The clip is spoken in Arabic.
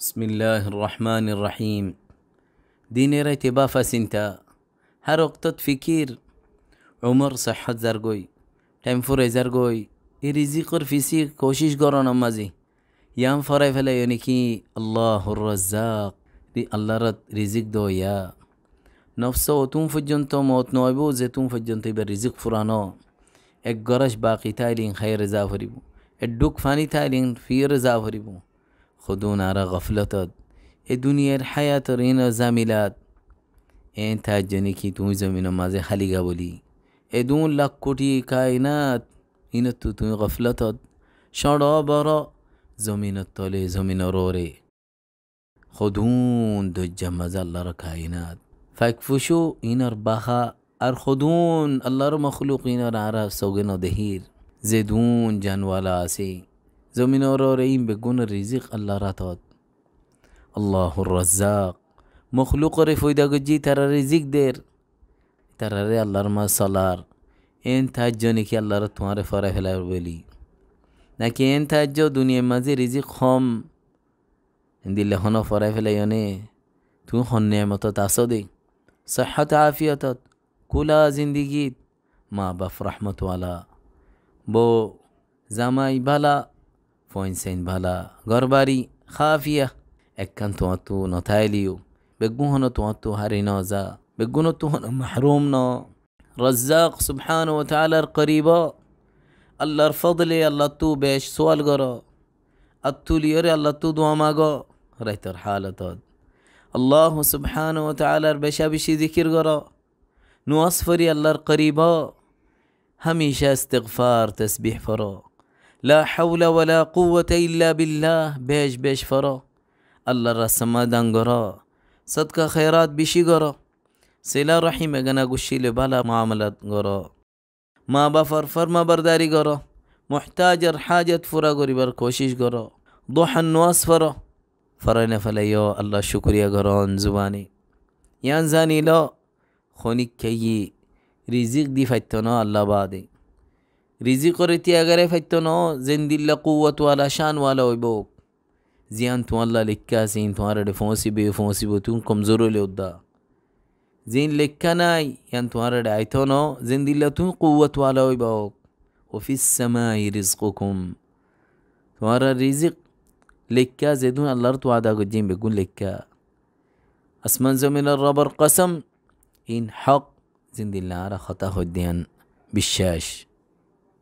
بسم الله الرحمن الرحيم ديني ريتي بافا سنتا هر هرقتت فكير عمر صحت زرگوي تايم فوري زرگوي إريزي قر فيسي كوشيش قران أمازي يان فوري فلا يونيكي الله الرزاق دي الله رد رزق دويا نفسه تون فجنتو موت نويبو زيتون فجنتو بالرزق فرانو اك قرش باقي تايلين خير زافري بو الدوك فاني تايلين في رزافري بو خدون را غفلتت এ দুনিয়ার হায়াতর এন জামিলাত এন তার জন্য কি তুমি জমিন মাঝে খালিগা বলি এ দু লাখ কোটি কায়নাত ইনত তু তুমি গফলতত সড় বড় জমিনত তলে জমিন রে خدون دج مزا الله كائنات این إنر بخا اللہ را مخلوق إنر سوگن و دهیر زدون جنوالا سي زمین آراره این به گون ریزیق الله را تاد الله الرزاق مخلوق ری گجی تر ریزیق دیر تر ری الله ما سالار این تاجونی که الله را تومار فره فلر بلی নাকি এন থাজ্য দুনিয়ার মাঝে রিজিক খম দিলে হন ফরাই ফেলাই অনে তুমি হন্যায় মতো صحت দে সহ্যত আফিয়তত কুলা জিন্দিগিত মা বাপ রহমতওয়ালা বো فوين سين بلا غرباري خافية اكن تواتو نتايليو بجوهن تواتو هرينازا بقونا توهن محرومنا رزاق سبحانه وتعالى القريبا الله الفضل الله تو بيش سوال غرا اتو ليري الله تو دواما غا ريتر حالتات الله سبحانه وتعالى بيشا بشي ذكر غرا نواصفري الله القريبا هميشه استغفار تسبيح فرا لا حول ولا قوة إلا بالله بيش بيش فرا الله رسما دنگرا صدق خيرات بشي گرا سلا رحمه گنا گوشی لبالا معاملات گرا ما بفر فرما برداري گرا محتاجر حاجت فرا گری بر کوشش گرا ضحا نواس فرا فرن فلیو الله شکریه گران زبانی يانزاني زانی لا خونی كي رزق دي فتنا الله بادی রিজিকর তিয়াগারে ফাইতো ন জেন্দিল্লা কুয়াত ওয়ালা শান ওয়ালা ওই বউক জিয়ান তোমাল্লা লেখা আসিন তোমার রে ফোঁসিবে ফোঁসিব তুম কমজোর হলে উদ্দা জিন লেখা নাই ইয়ান তোমার রে আইতো ন জেন্দিল্লা তুম কুয়াত ওয়ালা ওই বউক ওফিস সামাই রিজকুকুম তোমার রিজিক লেখা জেদুন আল্লাহর তো আদা গজিম বেগুন লেখা আসমান জমিনের রবর কসম ইন হক জিন্দিল্লা আর খতা হদ্দিয়ান বিশ্বাস